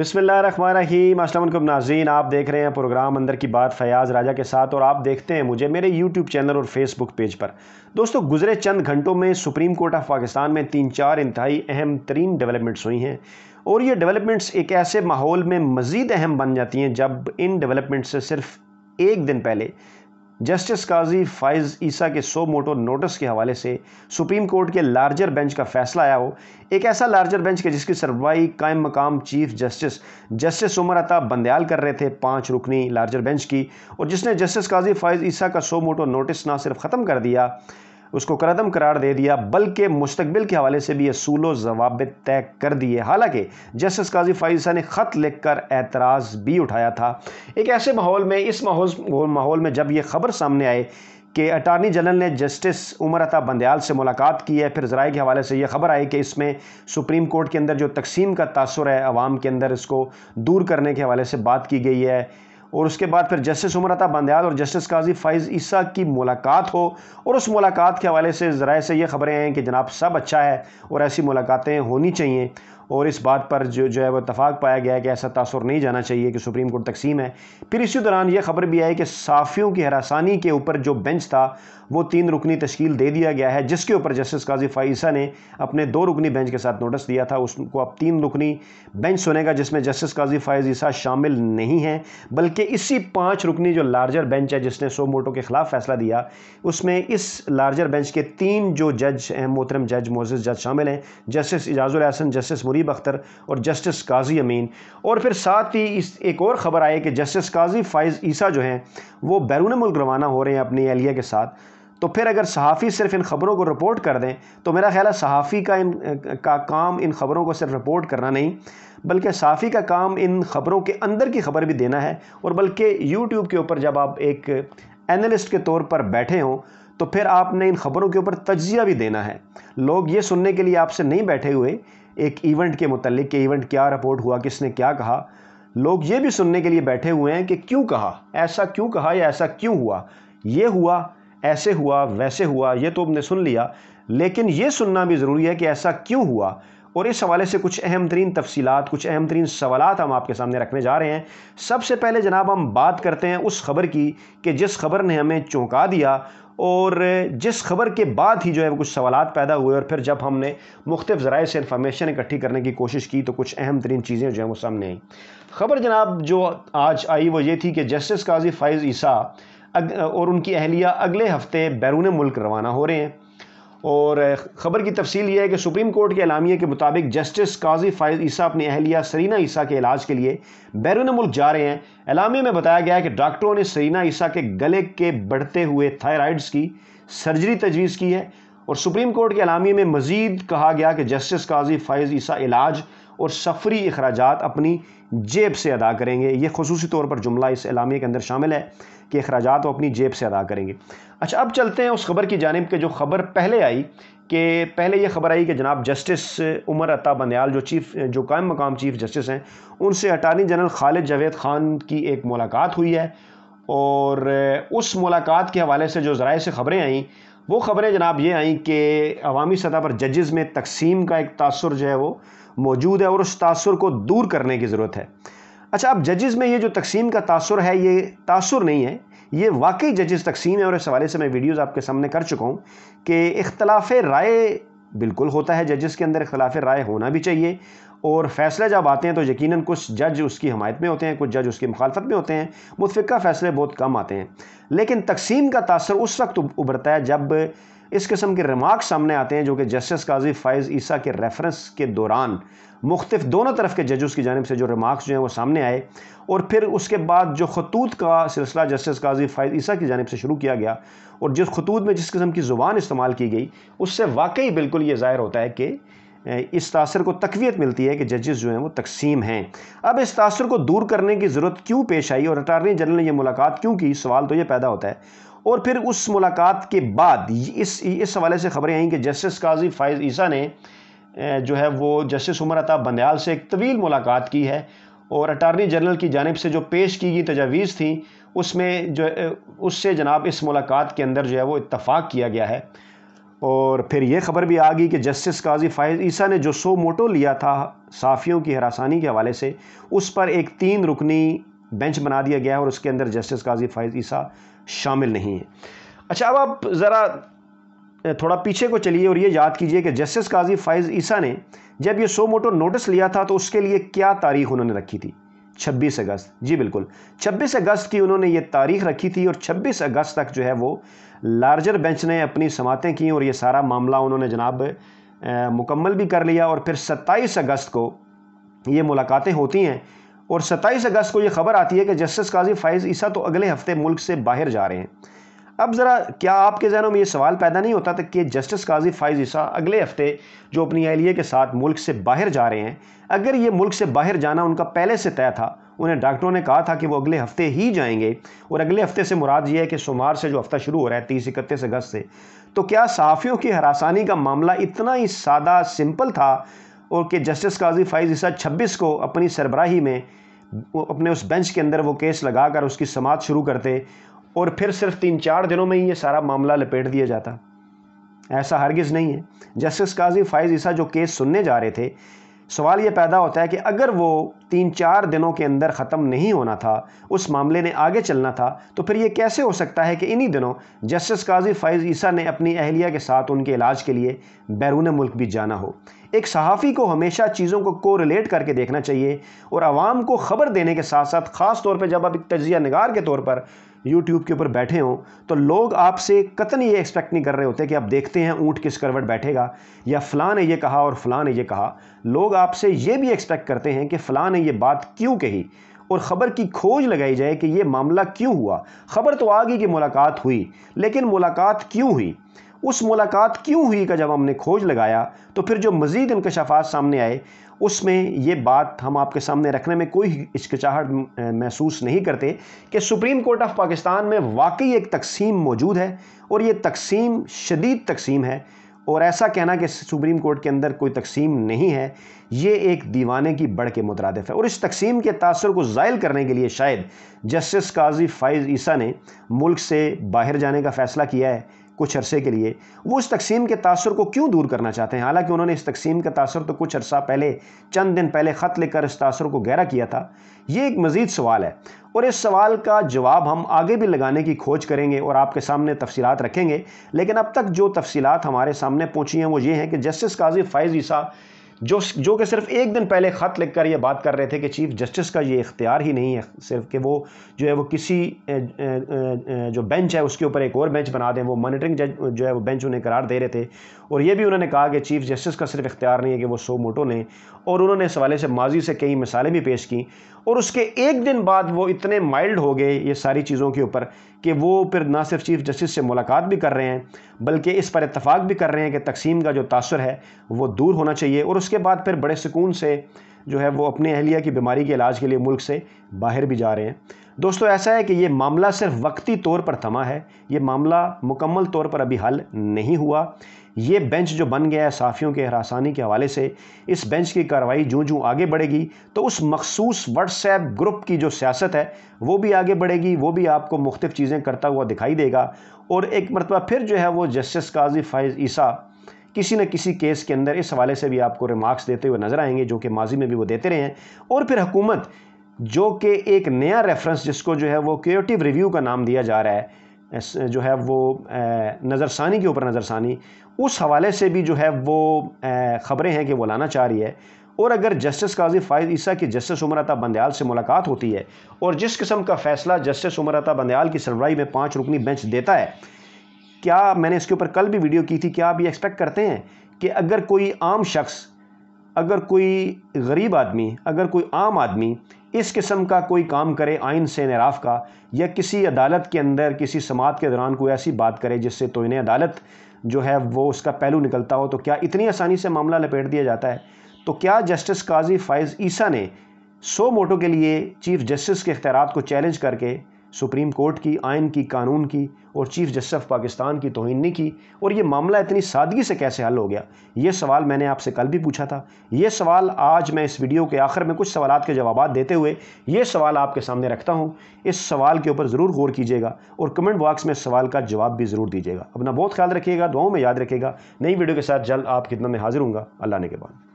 बिसमीम असलम नाजीन आप देख रहे हैं प्रोग्राम अंदर की बात फयाज़ राजा के साथ और आप देखते हैं मुझे मेरे यूट्यूब चैनल और फेसबुक पेज पर दोस्तों गुजरे चंद घंटों में सुप्रीम कोर्ट ऑफ पाकिस्तान में तीन चार इंतहाई अहम तरीन डेवलपमेंट्स हुई हैं और ये डेवलपमेंट्स एक ऐसे माहौल में मज़ीद अहम बन जाती हैं जब इन डेवलपमेंट्स से सिर्फ एक दिन पहले जस्टिस काजी फाइज ईसा के सो मोटो नोटिस के हवाले से सुप्रीम कोर्ट के लार्जर बेंच का फैसला आया हो एक ऐसा लार्जर बेंच के जिसकी सरवाई कायम मकाम chief justice justice Umar Ata Bandial कर रहे थे पांच रुकनी लार्जर बेंच की और जिसने जस्टिस काजी फाइज ईसा का सो मोटो नोटिस ना सिर्फ ख़त्म कर दिया उसको करदम करार दे दिया बल्कि मुस्तबिल के हवाले से भी असूलो जवाब तय कर दिए हालांकि जस्टिस काजी फाइजा ने ख़त कर एतराज़ भी उठाया था एक ऐसे माहौल में इस माहौल माहौल में जब ये खबर सामने आई कि अटारनी जनरल ने जस्टिस उमर अता बंदयाल से मुलाकात की है फिर ज़राए के हवाले से यह खबर आई कि इसमें सुप्रीम कोर्ट के अंदर जो तकसीम का तासर है अवाम के अंदर इसको दूर करने के हवाले से बात की गई है और उसके बाद फिर जस्टिस उमरता बंदयाल और जस्टिस काजी फ़ैज़ ईसा की मुलाकात हो और उस मुलाकात के हवाले से ज़रा से ये ख़बरें हैं कि जनाब सब अच्छा है और ऐसी मुलाकातें होनी चाहिए और इस बात पर जो जो है वो इतफाक़ पाया गया है कि ऐसा तासर नहीं जाना चाहिए कि सुप्रीम कोर्ट तकसीम है फिर इसी दौरान यह खबर भी आई कि साफ़ियों की हरासानी के ऊपर जो बेंच था वो तीन रुकनी तश्कील दे दिया गया है जिसके ऊपर जस्टिस काजी फ़ाइसा ने अपने दो रुकनी बेंच के साथ नोटिस दिया था उसको अब तीन रुकनी बेंच सुनेगा जिसमें जस्टिस काजी फाइजीसा शामिल नहीं हैं बल्कि इसी पाँच रुकनी जो लार्जर बेंच है जिसने सो मोटो के ख़िलाफ़ फैसला दिया उसमें इस लार्जर बेंच के तीन जो जज हैं मोहतरम जज मोजिस जज शामिल हैं जस्टिस एजाज़ुल हसन जस्टिस मुरीब अख्तर और जस्टिस काजी अमीन और फिर साथ ही इस एक और ख़बर आई कि जस्टिस काजी फ़ाइज़ ईसा जो हैं वो बैरून मुल्क रवाना हो रहे हैं अपनी एहलिया के साथ तो फिर अगर सहाफ़ी सिर्फ इन ख़बरों को रिपोर्ट कर दें तो मेरा ख्याल है सहाफ़ी का इन का काम इन ख़बरों को सिर्फ रिपोर्ट करना नहीं बल्कि सहाफ़ी का काम इन ख़बरों के अंदर की ख़बर भी देना है और बल्कि यूट्यूब के ऊपर जब आप एक एनालिस्ट के तौर पर बैठे हों तो फिर आपने इन खबरों के ऊपर तजिया भी देना है लोग ये सुनने के लिए आपसे नहीं बैठे हुए एक इवेंट के मतलब कि इवेंट क्या रिपोर्ट हुआ किसने क्या कहा लोग ये भी सुनने के लिए बैठे हुए हैं कि क्यों कहा ऐसा क्यों कहा या ऐसा क्यों हुआ ये हुआ ऐसे हुआ वैसे हुआ ये तो हमने सुन लिया लेकिन ये सुनना भी ज़रूरी है कि ऐसा क्यों हुआ और इस हवाले से कुछ अहम तरीन तफसीत कुछ अहम तरीन सवाल हम आपके सामने रखने जा रहे हैं सबसे पहले जनाब हम बात करते हैं उस खबर की कि जिस खबर ने हमें चौंका दिया और जिस खबर के बाद ही जो है कुछ सवाल पैदा हुए और फिर जब हमने मुख्तु ज़राए से इन्फॉर्मेशन इकट्ठी करने की कोशिश की तो कुछ अहम तरीन चीज़ें जो हैं वो सामने आई खबर जनाब जो आज आई वो ये थी कि जस्टिस काजी फ़ाइज़ ईसा और उनकी अहलिया अगले हफ्ते बैरून मुल्क रवाना हो रहे हैं और ख़बर की तफसील यह है कि सुप्रीम कोर्ट के अलामिया के मुताबिक जस्टिस काजी फायज ईसा अपनी अहलिया सरीना ईसा के इलाज के लिए बैरून मुल्क जा रहे हैं अलामिया में बताया गया है कि डॉक्टरों ने सरीना ईसा के गले के बढ़ते हुए थायराइड्स की सर्जरी तजवीज़ की है और सुप्रीम कोर्ट के अलामिया में मज़ीद कहा गया कि जस्टिस काजी फायज ईसा इलाज और सफरी अखराज अपनी जेब से अदा करेंगे ये खसूसी तौर पर जुमला इस इलामे के अंदर शामिल है कि अखराज वो अपनी जेब से अदा करेंगे अच्छा अब चलते हैं उस खबर की जानब के जो खबर पहले आई कि पहले यह खबर आई कि जनाब जस्टिस उमर अता बनयाल जो चीफ जो कायम मकाम चीफ जस्टिस हैं उनसे अटारनी जनरल खालिद जावेद खान की एक मुलाकात हुई है और उस मुलाकात के हवाले से जो ज़राए से खबरें आईं वो ख़बरें जनाब ये आई कि अवामी सतह पर जजेस में तकसीम का एक तासर जो है वो मौजूद है और उस तासर को दूर करने की ज़रूरत है अच्छा अब जजेस में ये जो तकसीम का तासर है ये तासर नहीं है ये वाकई जजेस तकसीम है और इस हवाले से मैं वीडियोज़ आपके सामने कर चुका हूँ कि इख्तलाफ राय बिल्कुल होता है जजेस के अंदर इख्तलाफ राय होना भी चाहिए और फैसले जब आते हैं तो यकीनन कुछ जज उसकी हमायत में होते हैं कुछ जज उसकी मुखालफत में होते हैं मुतफ़ा फैसले बहुत कम आते हैं लेकिन तकसीम का तासर उस वक्त उभरता है जब इस किस्म के रिमार्क सामने आते हैं जो कि जस्टिस काजी फ़ैज़ ईसा के रेफरेंस के दौरान मुख्तफ दोनों तरफ के जजों की जानब से जो रिमार्क्स जो हैं वो सामने आए और फिर उसके बाद जो खतूत का सिलसिला जस्टिस काजी फ़ैज़ ईसा की जानब से शुरू किया गया और जिस खतूत में जिस किस्म की ज़ुबान इस्तेमाल की गई उससे वाकई बिल्कुल ये ज़ाहिर होता है कि इस तासर को तकवीत मिलती है कि जजेस जो हैं वो तकसीम हैं अब इस तासर को दूर करने की ज़रूरत क्यों पेश आई और अटारनी जनरल ने यह मुलाकात क्यों की सवाल तो ये पैदा होता है और फिर उस मुलाकात के बाद इस इस हवाले से खबरें आई कि जस्टिस काजी फ़ायज़ ईसा ने जो है वो जस्टिस उमर अताब बंदयाल से एक तवील मुलाकात की है और अटारनी जनरल की जानब से जो पेश की गई तजावीज़ थी उसमें जो उससे जनाब इस मुलाकात के अंदर जो है वो इतफ़ाक़ किया गया है और फिर यह खबर भी आ गई कि जस्टिस काजी फ़ायज़ ईसा ने जो सो मोटो लिया था साफ़ियों की हरासानी के हवाले से उस पर एक तीन रुकनी बेंच बना दिया गया है और उसके अंदर जस्टिस काजी फ़ायज़ ईसा शामिल नहीं है अच्छा अब आप ज़रा थोड़ा पीछे को चलिए और ये याद कीजिए कि जस्टिस काजी फ़ायज़ ईसा ने जब ये सो मोटो नोटिस लिया था तो उसके लिए क्या तारीख उन्होंने रखी थी 26 अगस्त जी बिल्कुल 26 अगस्त की उन्होंने ये तारीख रखी थी और 26 अगस्त तक जो है वो लार्जर बेंच ने अपनी समातें की और ये सारा मामला उन्होंने जनाब मुकम्मल भी कर लिया और फिर 27 अगस्त को ये मुलाकातें होती हैं और 27 अगस्त को ये खबर आती है कि जस्टिस काजी फाइज ईसा तो अगले हफ्ते मुल्क से बाहर जा रहे हैं अब ज़रा क्या आपके जहनों में ये सवाल पैदा नहीं होता था कि जस्टिस काजी फाइज ईसा अगले हफ्ते जो अपनी एहलिया के साथ मुल्क से बाहर जा रहे हैं अगर ये मुल्क से बाहर जाना उनका पहले से तय था उन्हें डॉक्टरों ने कहा था कि वो अगले हफ्ते ही जाएंगे और अगले हफ्ते से मुराद ये है कि सोमवार से जो हफ्ता शुरू हो रहा है तीस इकतीस अगस्त से तो क्या सहाफ़ियों की हरासानी का मामला इतना ही सादा सिंपल था और कि जस्टिस काजी फाइज ईसा छब्बीस को अपनी सरबराही में अपने उस बेंच के अंदर वो केस लगाकर उसकी समात शुरू करते और फिर सिर्फ तीन चार दिनों में ही ये सारा मामला लपेट दिया जाता ऐसा हरगिज़ नहीं है जस्टिस काजी फाइज ईसा जो केस सुनने जा रहे थे सवाल ये पैदा होता है कि अगर वो तीन चार दिनों के अंदर ख़त्म नहीं होना था उस मामले ने आगे चलना था तो फिर ये कैसे हो सकता है कि इन्हीं दिनों जस्टिस काजी फाइज ईसा ने अपनी अहलिया के साथ उनके इलाज के लिए बैरून मुल्क भी जाना हो एक सहाफ़ी को हमेशा चीज़ों को कोरिलेट करके देखना चाहिए और आवाम को ख़बर देने के साथ साथ ख़ास तौर पर जब आप एक तजिया नगार के तौर पर यूट्यूब के ऊपर बैठे हों तो लोग आपसे कतन ये एक्सपेक्ट नहीं कर रहे होते कि आप देखते हैं ऊँट किस करवट बैठेगा या फ़लाँ ने ये कहा और फ़लाँ ने ये कहा लोग आपसे ये भी एक्सपेक्ट करते हैं कि फ़लाँ ने ये बात क्यों कही और ख़बर की खोज लगाई जाए कि ये मामला क्यों हुआ ख़बर तो आ गई कि मुलाकात हुई लेकिन मुलाकात क्यों हुई उस मुलाकात क्यों हुई का जब हमने खोज लगाया तो फिर जो मज़ीद इनकशाफात सामने आए उसमें ये बात हम आपके सामने रखने में कोई हिचकचाहट महसूस नहीं करते कि सुप्रीम कोर्ट ऑफ पाकिस्तान में वाकई एक तकसीम मौजूद है और ये तकसीम शदीद तकसीम है और ऐसा कहना कि सुप्रीम कोर्ट के अंदर कोई तकसीम नहीं है ये एक दीवाने की बढ़ के मुतरद है और इस तकसीम के तासर को ज़ायल करने के लिए शायद जस्टिस काजी फ़ाइज़ ईसा ने मुल्क से बाहर जाने का फ़ैसला किया है कुछ अरसे के लिए वो इस तकसीम के तासर को क्यों दूर करना चाहते हैं हालांकि उन्होंने इस तकसीम का तासर तो कुछ अरसा पहले चंद दिन पहले ख़त लेकर इस तासर को गहरा किया था ये एक मज़ीद सवाल है और इस सवाल का जवाब हम आगे भी लगाने की खोज करेंगे और आपके सामने तफसीत रखेंगे लेकिन अब तक जो तफसीत हमारे सामने पहुँची हैं वो ये हैं कि जस्टिस काजी फ़ैज़ ईसा जो जो कि सिर्फ एक दिन पहले ख़त लिखकर ये बात कर रहे थे कि चीफ जस्टिस का ये इख्तियार ही नहीं है सिर्फ कि वो जो है वो किसी जो बेंच है उसके ऊपर एक और बेंच बना दें वो मॉनिटरिंग जज जो है वो बेंच उन्हें करार दे रहे थे और ये भी उन्होंने कहा कि चीफ जस्टिस का सिर्फ इख्तियार नहीं है कि वो सो मोटो लें और उन्होंने इस हवाले से माजी से कई मिसालें भी पेश की और उसके एक दिन बाद वो इतने माइल्ड हो गए ये सारी चीज़ों के ऊपर कि वो फिर ना सिर्फ चीफ़ जस्टिस से मुलाकात भी कर रहे हैं बल्कि इस पर इतफ़ाक़ भी कर रहे हैं कि तकसीम का जो तासर है वो दूर होना चाहिए और उसके बाद फिर बड़े सुकून से जो है वो अपने अहलिया की बीमारी के इलाज के लिए मुल्क से बाहर भी जा रहे हैं दोस्तों ऐसा है कि ये मामला सिर्फ वक्ती तौर पर थमा है ये मामला मुकम्मल तौर पर अभी हल नहीं हुआ ये बेंच जो बन गया है साफ़ियों के हरासानी के हवाले से इस बेंच की कार्रवाई जूँ जूँ आगे बढ़ेगी तो उस मखसूस व्हाट्सएप ग्रुप की जो सियासत है वो भी आगे बढ़ेगी वो भी आपको मुख्तफ चीज़ें करता हुआ दिखाई देगा और एक मरतबा फिर जो है वो जस्टिस काजी फ़ैज़ ईसा किसी न किसी केस के अंदर इस हवाले से भी आपको रिमार्क्स देते हुए नज़र आएंगे जो कि माजी में भी वो देते रहे हैं और फिर हुकूमत जो कि एक नया रेफरेंस जिसको जो है वो क्रिएटिव रिव्यू का नाम दिया जा रहा है जो है वो नज़रसानी के ऊपर नज़रसानी उस हवाले से भी जो है वो ख़बरें हैं कि वो लाना चाह रही है और अगर जस्टिस काजी फ़ायद ईसा की जस्टिस उमरता बंदयाल से मुलाकात होती है और जिस किस्म का फ़ैसला जस्टिस उमरता बंदयाल की सरवाई में पाँच रुकनी बेंच देता है क्या मैंने इसके ऊपर कल भी वीडियो की थी क्या आप ये एक्सपेक्ट करते हैं कि अगर कोई आम शख्स अगर कोई गरीब आदमी अगर कोई आम आदमी इस किस्म का कोई काम करे आइन से नराफ़ का या किसी अदालत के अंदर किसी समात के दौरान कोई ऐसी बात करे जिससे तो इन्हें अदालत जो है वो उसका पहलू निकलता हो तो क्या इतनी आसानी से मामला लपेट दिया जाता है तो क्या जस्टिस काजी फ़ायज़ ईसा ने सौ मोटो के लिए चीफ़ जस्टिस के अख्तियार को चैलेंज करके सुप्रीम कोर्ट की आयन की कानून की और चीफ जस्टिस ऑफ पाकिस्तान की तोहन नहीं की और ये मामला इतनी सादगी से कैसे हल हो गया ये सवाल मैंने आपसे कल भी पूछा था ये सवाल आज मैं इस वीडियो के आखिर में कुछ सवाल के जवाब देते हुए ये सवाल आपके सामने रखता हूँ इस सवाल के ऊपर ज़रूर गौर कीजिएगा और कमेंट बॉक्स में सवाल का जवाब भी ज़रूर दीजिएगा अपना बहुत ख्याल रखिएगा दुआओं में याद रखेगा नई वीडियो के साथ जल्द आप खिदमत में हाजिर हूँ अल्लाह ने के बाद